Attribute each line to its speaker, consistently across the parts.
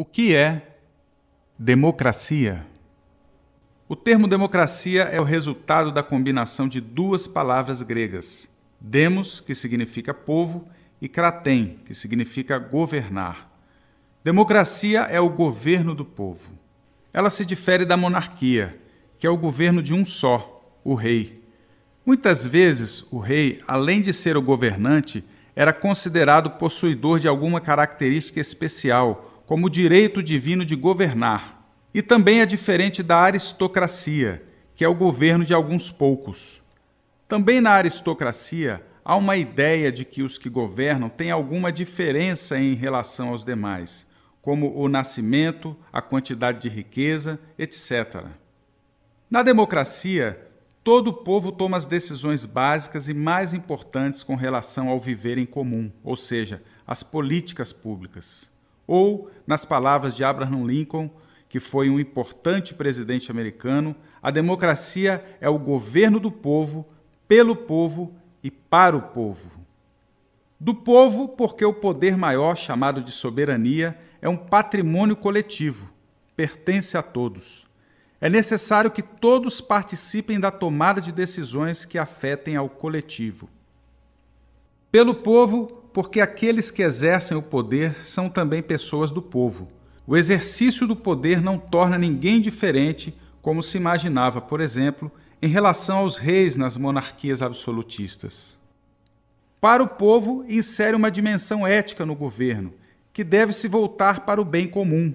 Speaker 1: O que é democracia? O termo democracia é o resultado da combinação de duas palavras gregas: demos, que significa povo, e kratem, que significa governar. Democracia é o governo do povo. Ela se difere da monarquia, que é o governo de um só, o rei. Muitas vezes, o rei, além de ser o governante, era considerado possuidor de alguma característica especial como direito divino de governar, e também é diferente da aristocracia, que é o governo de alguns poucos. Também na aristocracia há uma ideia de que os que governam têm alguma diferença em relação aos demais, como o nascimento, a quantidade de riqueza, etc. Na democracia, todo o povo toma as decisões básicas e mais importantes com relação ao viver em comum, ou seja, as políticas públicas. Ou, nas palavras de Abraham Lincoln, que foi um importante presidente americano, a democracia é o governo do povo, pelo povo e para o povo. Do povo, porque o poder maior, chamado de soberania, é um patrimônio coletivo, pertence a todos. É necessário que todos participem da tomada de decisões que afetem ao coletivo. Pelo povo, porque aqueles que exercem o poder são também pessoas do povo. O exercício do poder não torna ninguém diferente, como se imaginava, por exemplo, em relação aos reis nas monarquias absolutistas. Para o povo, insere uma dimensão ética no governo, que deve se voltar para o bem comum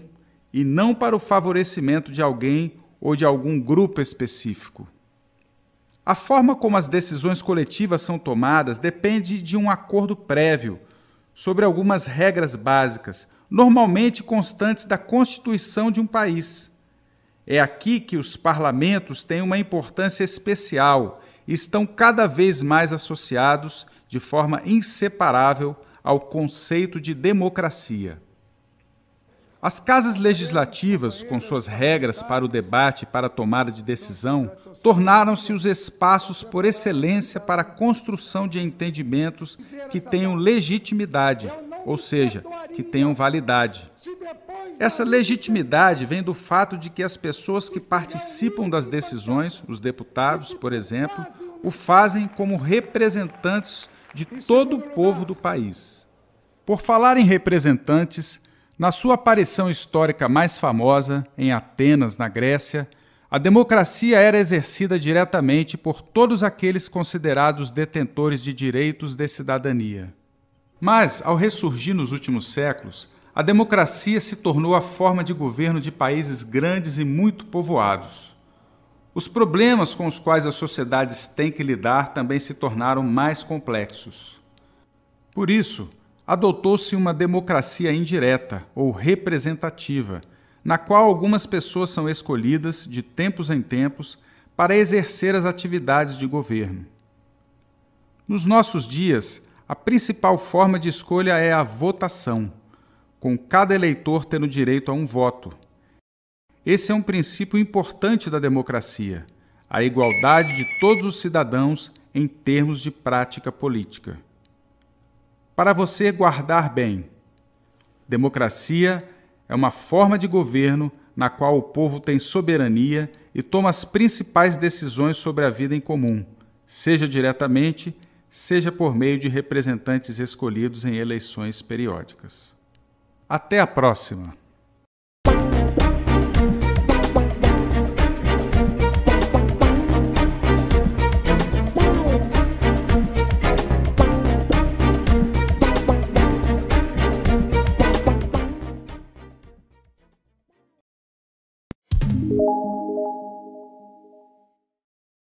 Speaker 1: e não para o favorecimento de alguém ou de algum grupo específico. A forma como as decisões coletivas são tomadas depende de um acordo prévio sobre algumas regras básicas, normalmente constantes da Constituição de um país. É aqui que os parlamentos têm uma importância especial e estão cada vez mais associados de forma inseparável ao conceito de democracia. As casas legislativas, com suas regras para o debate e para a tomada de decisão, tornaram-se os espaços por excelência para a construção de entendimentos que tenham legitimidade, ou seja, que tenham validade. Essa legitimidade vem do fato de que as pessoas que participam das decisões, os deputados, por exemplo, o fazem como representantes de todo o povo do país. Por falar em representantes, na sua aparição histórica mais famosa, em Atenas, na Grécia, a democracia era exercida diretamente por todos aqueles considerados detentores de direitos de cidadania. Mas, ao ressurgir nos últimos séculos, a democracia se tornou a forma de governo de países grandes e muito povoados. Os problemas com os quais as sociedades têm que lidar também se tornaram mais complexos. Por isso, adotou-se uma democracia indireta ou representativa na qual algumas pessoas são escolhidas, de tempos em tempos, para exercer as atividades de governo. Nos nossos dias, a principal forma de escolha é a votação, com cada eleitor tendo direito a um voto. Esse é um princípio importante da democracia, a igualdade de todos os cidadãos em termos de prática política. Para você guardar bem, democracia é uma forma de governo na qual o povo tem soberania e toma as principais decisões sobre a vida em comum, seja diretamente, seja por meio de representantes escolhidos em eleições periódicas. Até a próxima!